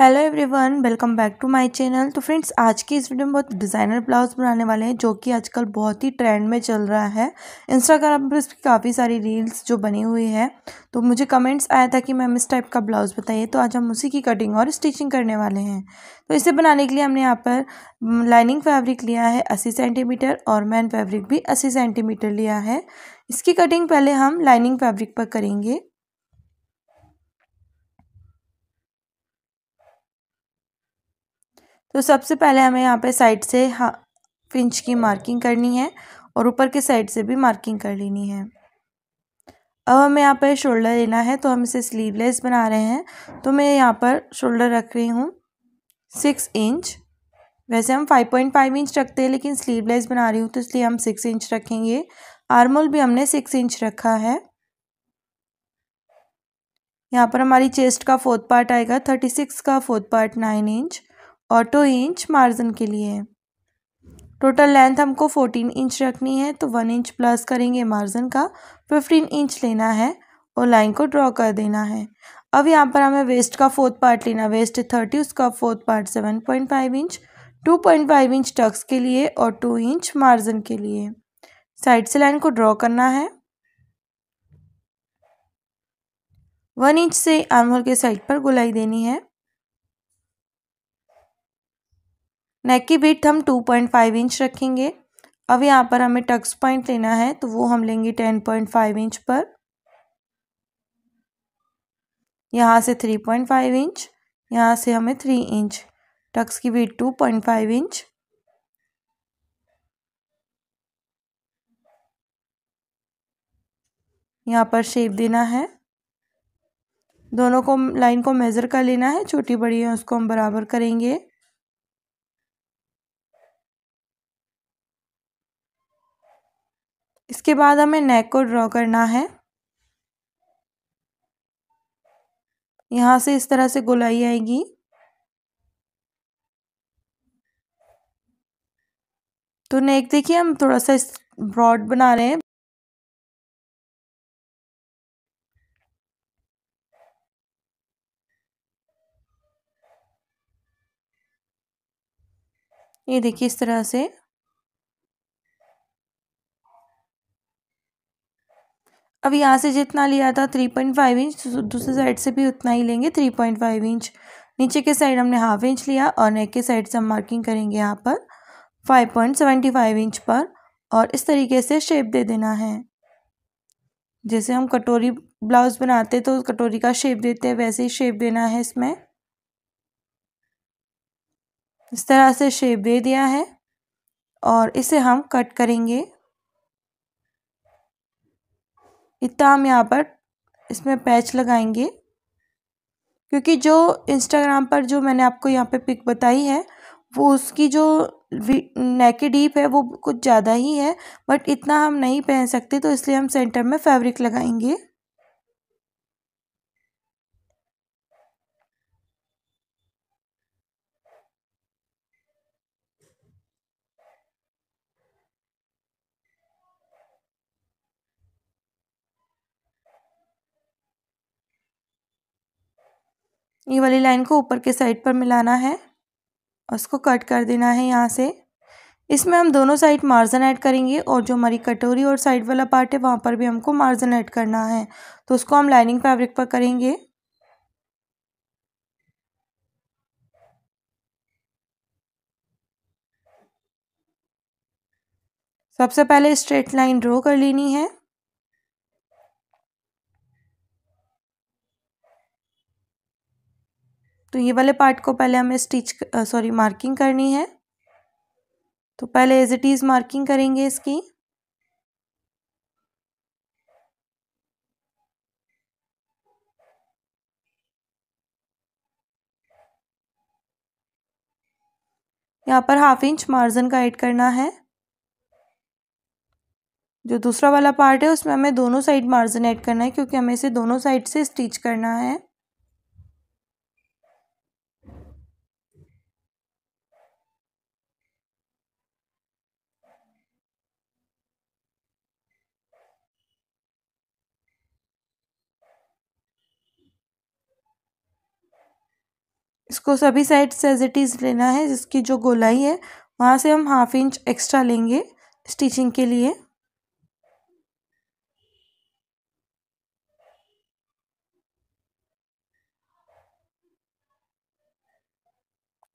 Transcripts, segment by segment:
hello everyone welcome back to my channel तो friends आज की इस वीडियो में बहुत डिज़ाइनर ब्लाउज बनाने वाले हैं जो कि आजकल बहुत ही ट्रेंड में चल रहा है इंस्टाग्राम पर इसकी काफ़ी सारी रील्स जो बनी हुई है तो मुझे कमेंट्स आया था कि मैम इस टाइप का ब्लाउज बताइए तो आज हम उसी की कटिंग और स्टिचिंग करने वाले हैं तो इसे बनाने के लिए हमने यहाँ पर लाइनिंग फैब्रिक लिया है अस्सी सेंटीमीटर और मैन फैब्रिक भी अस्सी सेंटीमीटर लिया है इसकी कटिंग पहले हम लाइनिंग फैब्रिक पर करेंगे तो सबसे पहले हमें यहाँ पे साइड से हाफ इंच की मार्किंग करनी है और ऊपर के साइड से भी मार्किंग कर लेनी है अब हमें यहाँ पर शोल्डर लेना है तो हम इसे स्लीवलेस बना रहे हैं तो मैं यहाँ पर शोल्डर रख रही हूँ सिक्स इंच वैसे हम फाइव पॉइंट फाइव इंच रखते हैं लेकिन स्लीवलेस बना रही हूँ तो इसलिए हम सिक्स इंच रखेंगे आर्मोल भी हमने सिक्स इंच रखा है यहाँ पर हमारी चेस्ट का फोर्थ पार्ट आएगा थर्टी सिक्स का फोर्थ पार्ट नाइन इंच ऑटो इंच मार्जिन के लिए टोटल लेंथ हमको फोर्टीन इंच रखनी है तो वन इंच प्लस करेंगे मार्जिन का फिफ्टीन इंच लेना है और लाइन को ड्रॉ कर देना है अब यहाँ पर हमें वेस्ट का फोर्थ पार्ट लेना वेस्ट थर्टी उसका fourth part seven point five inch two point five inch tucks के लिए और टू इंच मार्जिन के लिए साइड से लाइन को ड्रॉ करना है वन इंच से आर्म के साइड पर गुलाई देनी है नेक की बीट हम टू पॉइंट फाइव इंच रखेंगे अब यहाँ पर हमें टक्स पॉइंट लेना है तो वो हम लेंगे टेन पॉइंट फाइव इंच पर यहाँ से थ्री पॉइंट फाइव इंच यहाँ से हमें थ्री इंच टक्स की बीट टू पॉइंट फाइव इंच यहाँ पर शेप देना है दोनों को लाइन को मेज़र कर लेना है छोटी बड़ी है उसको हम बराबर करेंगे इसके बाद हमें नेक को ड्रॉ करना है यहाँ से इस तरह से गोलाई आएगी तो नेक देखिए हम थोड़ा सा ब्रॉड बना रहे हैं ये देखिए इस तरह से अब यहाँ से जितना लिया था थ्री पॉइंट फाइव इंच दूसरे साइड से भी उतना ही लेंगे थ्री पॉइंट फाइव इंच नीचे के साइड हमने हाफ इंच लिया और नेक के साइड से हम मार्किंग करेंगे यहाँ पर five point seventy five inch पर और इस तरीके से शेप दे देना है जैसे हम कटोरी ब्लाउज़ बनाते तो कटोरी का शेप देते हैं वैसे ही शेप देना है इसमें इस तरह से शेप दे दिया है और इसे हम कट करेंगे इतना हम यहाँ पर इसमें पैच लगाएंगे क्योंकि जो इंस्टाग्राम पर जो मैंने आपको यहाँ पे पिक बताई है वो उसकी जो नेक डीप है वो कुछ ज़्यादा ही है बट इतना हम नहीं पहन सकते तो इसलिए हम सेंटर में फैब्रिक लगाएंगे ये वाली लाइन को ऊपर के साइड पर मिलाना है उसको कट कर देना है यहाँ से इसमें हम दोनों साइड मार्जिन ऐड करेंगे और जो हमारी कटोरी और साइड वाला पार्ट है वहाँ पर भी हमको मार्जिन ऐड करना है तो उसको हम लाइनिंग फैब्रिक पर करेंगे सबसे पहले स्ट्रेट लाइन ड्रॉ कर लेनी है तो ये वाले पार्ट को पहले हमें स्टिच सॉरी मार्किंग करनी है तो पहले एज इट इज़ मार्किंग करेंगे इसकी यहाँ पर हाफ इंच मार्जिन का ऐड करना है जो दूसरा वाला पार्ट है उसमें हमें दोनों साइड मार्जिन ऐड करना है क्योंकि हमें इसे दोनों साइड से स्टिच करना है इसको सभी साइड से एज इट इज़ लेना है जिसकी जो गोलाई है वहाँ से हम हाफ इंच एक्स्ट्रा लेंगे स्टिचिंग के लिए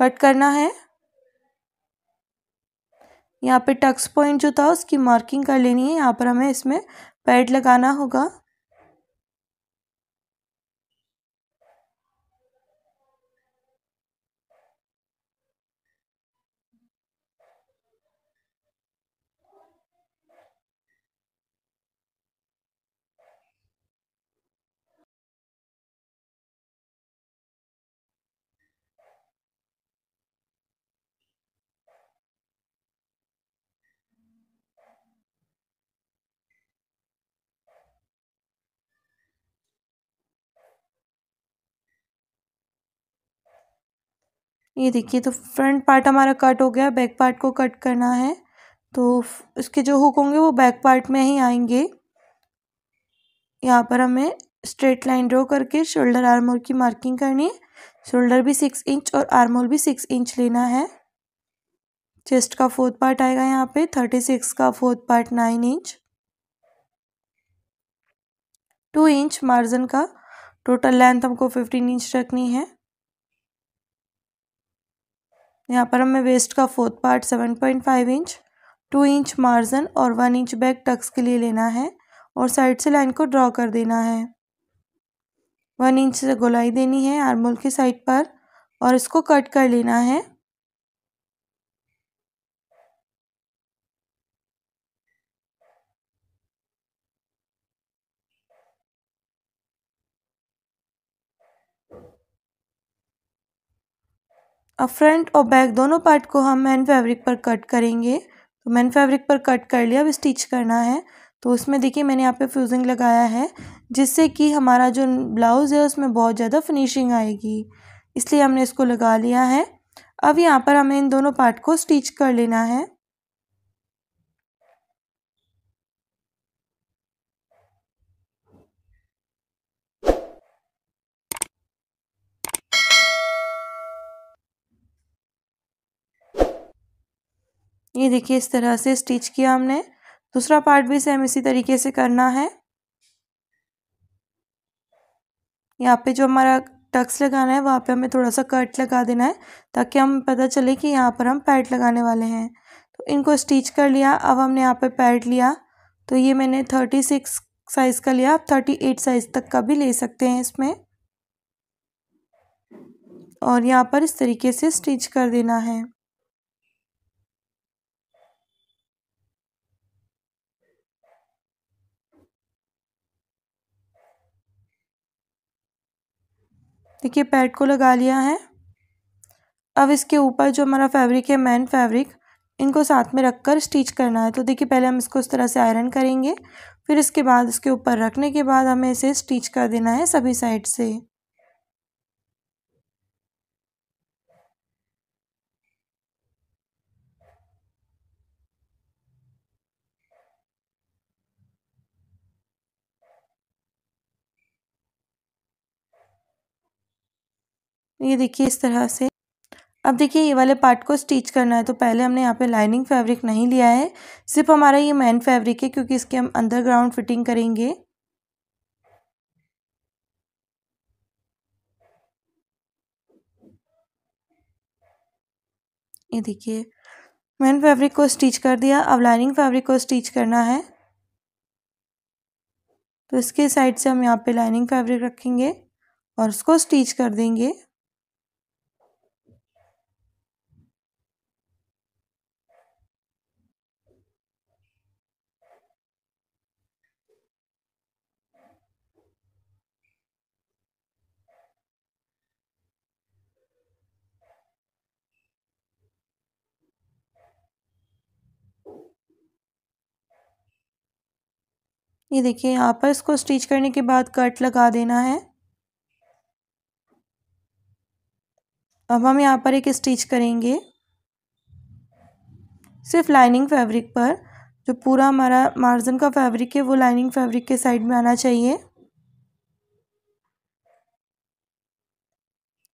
कट करना है यहाँ पे टक्स पॉइंट जो था उसकी मार्किंग कर लेनी है यहाँ पर हमें इसमें पैड लगाना होगा ये देखिए तो फ्रंट पार्ट हमारा कट हो गया बैक पार्ट को कट करना है तो इसके जो हुक होंगे वो बैक पार्ट में ही आएंगे यहाँ पर हमें स्ट्रेट लाइन ड्रॉ करके शोल्डर आर्मोल की मार्किंग करनी है शोल्डर भी सिक्स इंच और आर्मोल भी सिक्स इंच लेना है चेस्ट का फोर्थ पार्ट आएगा यहाँ पे थर्टी सिक्स का fourth part nine inch two inch margin का टोटल लेंथ हमको फिफ्टीन इंच रखनी है यहाँ पर हमें वेस्ट का fourth part seven point five inch two inch margin और वन इंच बैक टक्स के लिए लेना है और साइड से लाइन को ड्रॉ कर देना है वन इंच से गोलाई देनी है आर्मोल की साइड पर और इसको कट कर लेना है अब फ्रंट और बैक दोनों पार्ट को हम मैन फैब्रिक पर कट करेंगे तो मैन फैब्रिक पर कट कर लिया अब स्टिच करना है तो उसमें देखिए मैंने यहाँ पे फ्यूजिंग लगाया है जिससे कि हमारा जो ब्लाउज़ है उसमें बहुत ज़्यादा फिनिशिंग आएगी इसलिए हमने इसको लगा लिया है अब यहाँ पर हमें इन दोनों पार्ट को स्टिच कर लेना है ये देखिए इस तरह से स्टिच किया हमने दूसरा पार्ट भी सेम इसी तरीके से करना है यहाँ पे जो हमारा टक्स लगाना है वहाँ पे हमें थोड़ा सा कट लगा देना है ताकि हम पता चले कि यहाँ पर हम पैड लगाने वाले हैं तो इनको स्टिच कर लिया अब हमने यहाँ पे पैड लिया तो ये मैंने थर्टी सिक्स साइज़ का लिया आप थर्टी एट साइज़ तक का भी ले सकते हैं इसमें और यहाँ पर इस तरीके से स्टिच कर देना है देखिए पैड को लगा लिया है अब इसके ऊपर जो हमारा फैब्रिक है मैन फैब्रिक इनको साथ में रख कर स्टिच करना है तो देखिए पहले हम इसको इस तरह से आयरन करेंगे फिर इसके बाद इसके ऊपर रखने के बाद हमें इसे स्टिच कर देना है सभी साइड से ये देखिए इस तरह से अब देखिए ये वाले पार्ट को स्टिच करना है तो पहले हमने यहाँ पे लाइनिंग फैब्रिक नहीं लिया है सिर्फ हमारा ये मेन फैब्रिक है क्योंकि इसके हम अंडरग्राउंड फिटिंग करेंगे ये देखिए मेन फैब्रिक को स्टिच कर दिया अब लाइनिंग फैब्रिक को स्टिच करना है तो इसके साइड से हम यहाँ पे लाइनिंग फैब्रिक रखेंगे और उसको स्टिच कर देंगे ये देखिए यहाँ पर इसको स्टिच करने के बाद कट लगा देना है अब हम यहाँ पर एक स्टिच करेंगे सिर्फ लाइनिंग फैब्रिक पर जो पूरा हमारा मार्जन का फैब्रिक है वो लाइनिंग फैब्रिक के साइड में आना चाहिए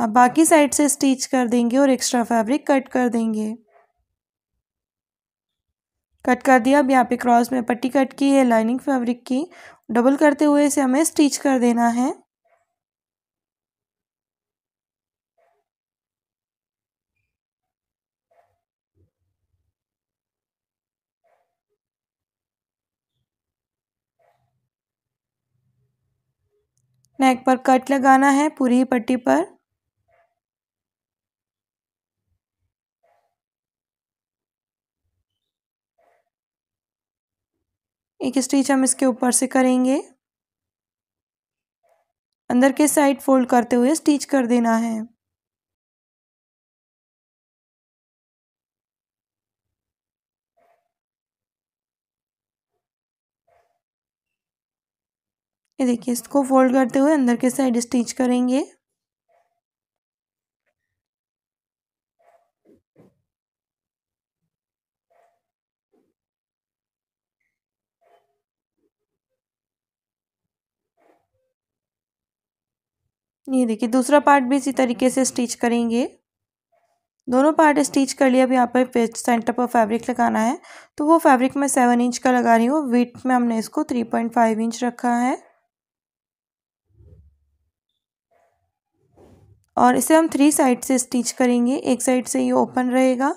अब बाकी साइड से स्टिच कर देंगे और एक्स्ट्रा फैब्रिक कट कर देंगे कट कर दिया अब यहाँ पे क्रॉस में पट्टी कट की है लाइनिंग फैब्रिक की डबल करते हुए इसे हमें स्टिच कर देना है नेक पर कट लगाना है पूरी पट्टी पर एक स्टिच हम इसके ऊपर से करेंगे अंदर के साइड फोल्ड करते हुए स्टिच कर देना है ये देखिए इसको फोल्ड करते हुए अंदर के साइड स्टिच करेंगे ये देखिए दूसरा पार्ट भी इसी तरीके से स्टिच करेंगे दोनों पार्ट स्टिच कर लिए अब यहाँ पर सेंटर पर फैब्रिक लगाना है तो वो फैब्रिक मैं सेवन इंच का लगा रही हूँ विथ में हमने इसको थ्री पॉइंट फाइव इंच रखा है और इसे हम थ्री साइड से स्टिच करेंगे एक साइड से ये ओपन रहेगा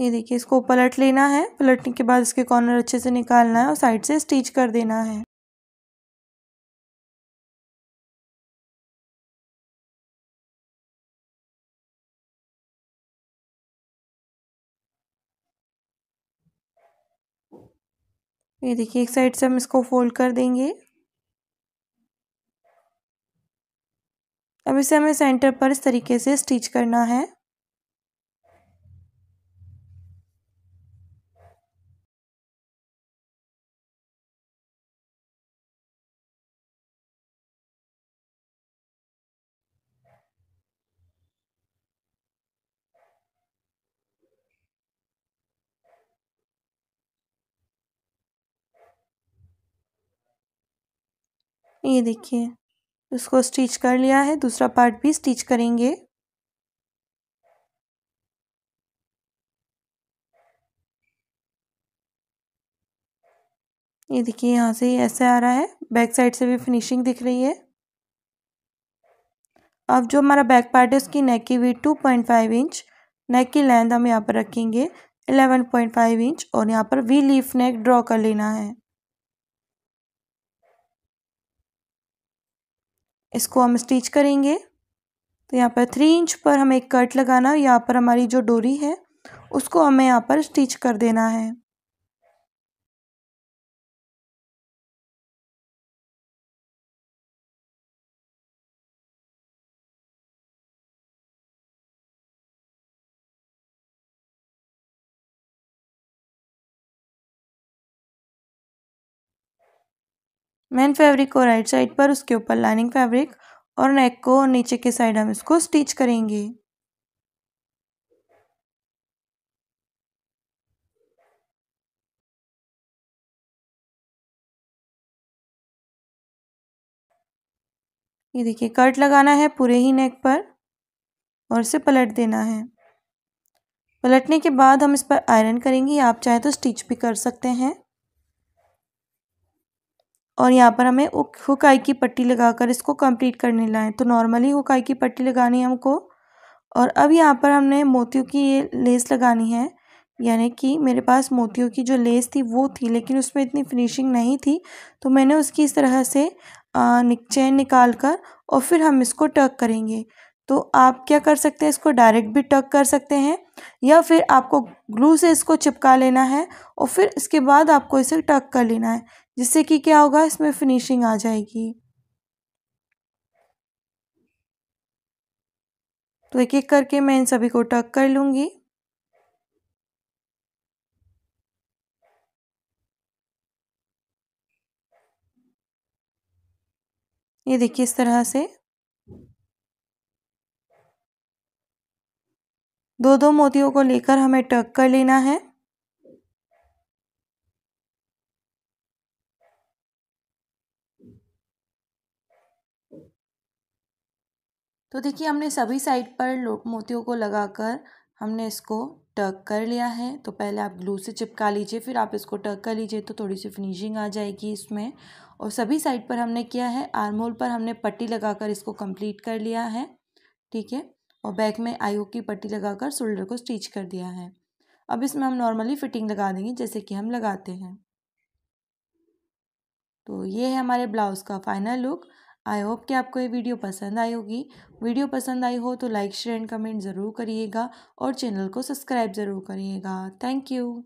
ये देखिए इसको पलट लेना है पलटने के बाद इसके कॉर्नर अच्छे से निकालना है और साइड से स्टिच कर देना है ये देखिए एक साइड से हम इसको फोल्ड कर देंगे अब इसे हमें सेंटर पर इस तरीके से स्टिच करना है ये देखिए उसको स्टिच कर लिया है दूसरा पार्ट भी स्टिच करेंगे ये देखिए यहाँ से ऐसे आ रहा है बैक साइड से भी फिनिशिंग दिख रही है अब जो हमारा बैक पार्ट है उसकी नेक की V two point five inch neck की लेंथ हम यहाँ पर रखेंगे एलेवन पॉइंट फाइव इंच और यहाँ पर वी लीफ नेक ड्रॉ कर लेना है इसको हम स्टिच करेंगे तो यहाँ पर थ्री इंच पर हमें एक कट लगाना यहाँ पर हमारी जो डोरी है उसको हमें यहाँ पर स्टिच कर देना है मेन फैब्रिक को राइट साइड पर उसके ऊपर लाइनिंग फैब्रिक और नेक को नीचे के साइड हम इसको स्टिच करेंगे ये देखिए कट लगाना है पूरे ही नेक पर और इसे पलट देना है पलटने के बाद हम इस पर आयरन करेंगे आप चाहे तो स्टिच भी कर सकते हैं और यहाँ पर हमें उक हुकाई की पट्टी लगाकर इसको कंप्लीट करने लाएँ तो नॉर्मली हुकाई की पट्टी लगानी है हमको और अब यहाँ पर हमने मोतियों की ये लेस लगानी है यानी कि मेरे पास मोतियों की जो लेस थी वो थी लेकिन उसमें इतनी फिनिशिंग नहीं थी तो मैंने उसकी इस तरह से चैन निकाल कर और फिर हम इसको टक करेंगे तो आप क्या कर सकते हैं इसको डायरेक्ट भी टक कर सकते हैं या फिर आपको ग्लू से इसको चिपका लेना है और फिर इसके बाद आपको इसे टक कर लेना है जिससे कि क्या होगा इसमें फिनिशिंग आ जाएगी तो एक एक करके मैं इन सभी को टक कर लूंगी ये देखिए इस तरह से दो दो मोतियों को लेकर हमें टक कर लेना है तो देखिए हमने सभी साइड पर मोतियों को लगाकर हमने इसको टर्क कर लिया है तो पहले आप ग्लू से चिपका लीजिए फिर आप इसको टर्क कर लीजिए तो थोड़ी सी फिनिशिंग आ जाएगी इसमें और सभी साइड पर हमने किया है आर्मोल पर हमने पट्टी लगाकर इसको कंप्लीट कर लिया है ठीक है और बैक में आईओ की पट्टी लगाकर शोल्डर को स्टिच कर दिया है अब इसमें हम नॉर्मली फिटिंग लगा देंगे जैसे कि हम लगाते हैं तो ये है हमारे ब्लाउज़ का फाइनल लुक आई होप कि आपको ये वीडियो पसंद आई होगी वीडियो पसंद आई हो तो लाइक शेयर एंड कमेंट ज़रूर करिएगा और चैनल को सब्सक्राइब ज़रूर करिएगा थैंक यू